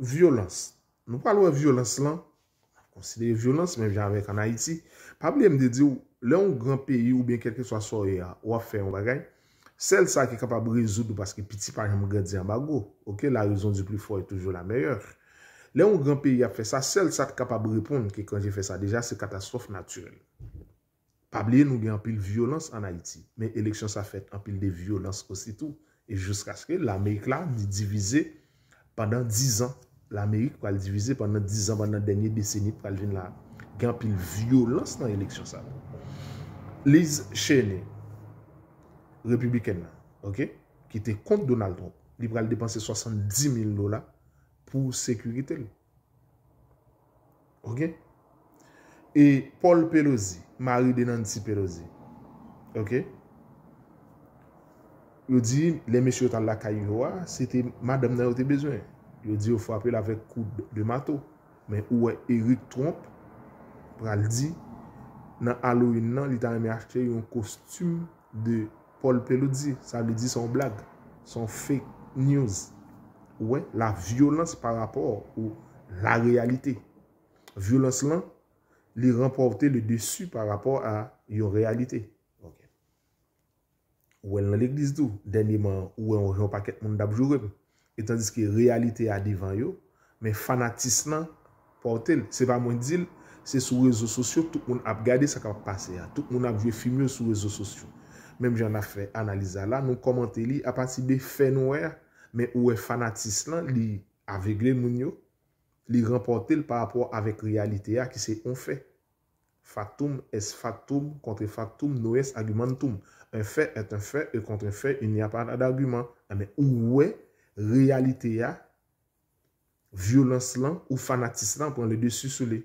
Vyolans. Nou palwa vyolans lan, konsidere vyolans men javèk an Haiti. Pablè m de di ou, lè ou gran peyi ou ben ketke swa soye a wap fè yon bagay, sel sa ki kapab rezoud ou paske piti panjam gadi an bago. Ok, la rezon di pli fò yon e toujou la meyèr. Lè ou gran peyi a fè sa, sel sa ki kapab repoun ke kon jè fè sa. Deja, se katastrof natyrel. Pablè nou gen apil vyolans an Haiti. Men, eleksyon sa fèt apil de vyolans osi tou. E jousk aske, la meyèk la ni divize pandan 10 an. L'Amerik pou al divize pendant 10 an pendant denye deseni pou al vin la gampil violans nan eleksyon sa. Liz Cheney, republiken la, ki te kont Donald Trump, li pou al depanse 70.000 dola pou sekurite li. Ok? E Paul Pelosi, mari de Nancy Pelosi, ok? Yo di, le meshi otan la kayi wwa, se te madam nan yo te bezwenye. Yo di yo fapel avek kou de mato. Men ouwe, Eric Tromp pral di nan Halloween nan li tan eme achte yon kostum de Paul Pelloudier. Sa li di son blag, son fake news. Ouwe, la violens par rapport ou la realite. Violens lan li remporte le desu par rapport a yon realite. Ouwe, nan l'eglise dou, den li man ouwe anjou paket moun dabjou remi. Etandis ki realite a divan yo. Men fanatis nan. Portel. Se pa mwen dil. Se sou rezo sosyo. Touk moun ap gade sa kap pase ya. Touk moun ap jwe fime sou rezo sosyo. Mem jen la fe analiza la. Nou komante li. A pati de fe noue. Men ouwe fanatis nan. Li avegle moun yo. Li remportel parapor avek realite ya. Ki se on fe. Faktoum es faktoum. Kontre faktoum nou es agumentoum. Un fe et un fe. E kontre fe yon nye apan ad argument. A men ah, ouwe. Réalité ya Violens lan ou fanatis lan Pon le de su soule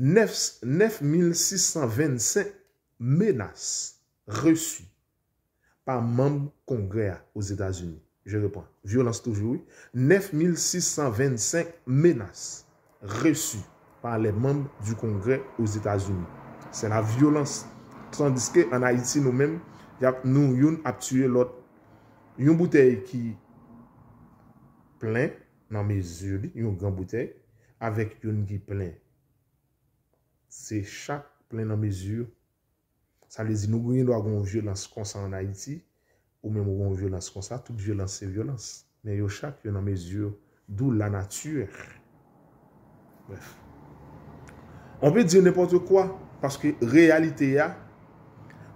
9625 menas Reçu Par memb kongre Aos Etats-Unis 9625 menas Reçu Par les memb du kongre Aos Etats-Unis C'est la violence Tandis que en Haïti nous-mêmes Nous yon a tué l'autre Yon bouteille ki plen nan mezur li, yon gran bouteille, avèk yon ki plen. Se chak plen nan mezur. Sa lezi nou gwen yon lwa gwen yon violans konsa an Haiti, ou men mwen yon violans konsa, tout violans se violans. Men yo chak yon nan mezur, d'ou la natyur. Wèf. An pe di nèpote kwa, paske realite ya,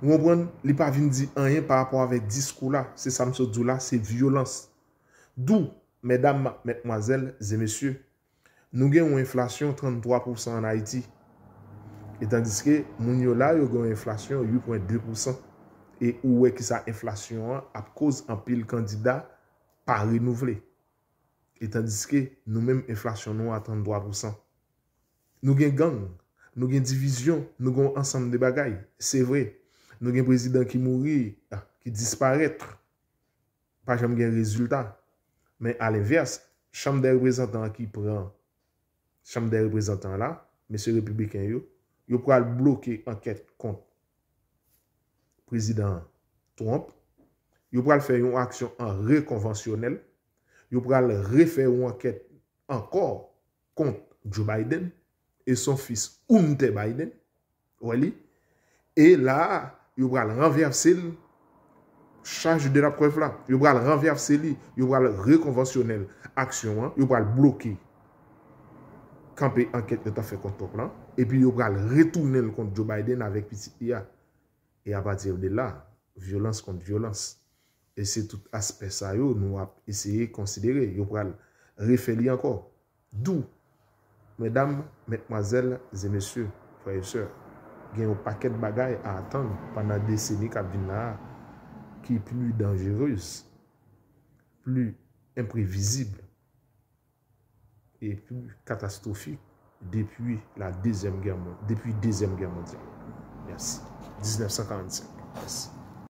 Mwen pren li pa vin di anyen pa rapor avek diskou la, se samso djou la, se violans. Dou, medam, metmwazel, zemesye, nou gen ou enflasyon 33% an Haiti. Etan diske, moun yo la yo gen ou enflasyon 8.2%. E ou we ki sa enflasyon ap koz an pil kandida pa renouvle. Etan diske, nou menm enflasyon nou a 33%. Nou gen gang, nou gen divizyon, nou gen ansam de bagay, se vre. nou gen prezident ki mouri, ki ah, disparètre, pa jem gen rezultat. Men alè vers, chanm de reprezentant ki pran, chanm de reprezentant la, M. Republikan yo, yo pral bloke anket kont prezident Trump, yo pral fè yon aksyon an rekonvensyonel, yo pral refè yon anket ankor kont Joe Biden et son fils Oumte Biden, et la reprezentant yo pral renve avsel chanj den ap kwef la yo pral renve avsel li yo pral rekonvensyonel aksyon an yo pral bloke kanpe anket neta fe kontop lan epi yo pral retounel kont Joe Biden avek piti ia e apatir de la violans kont violans e se tout aspe sa yo nou ap eseye konsidere yo pral refeli ankor dou medam, metmazel, zemesye fweye sè gen yo paket bagay a atang panna deseni kabina ki pli dangereus, pli imprevizibl, e pli katastrofik depi la dezem gen mondi. Merci. 1955.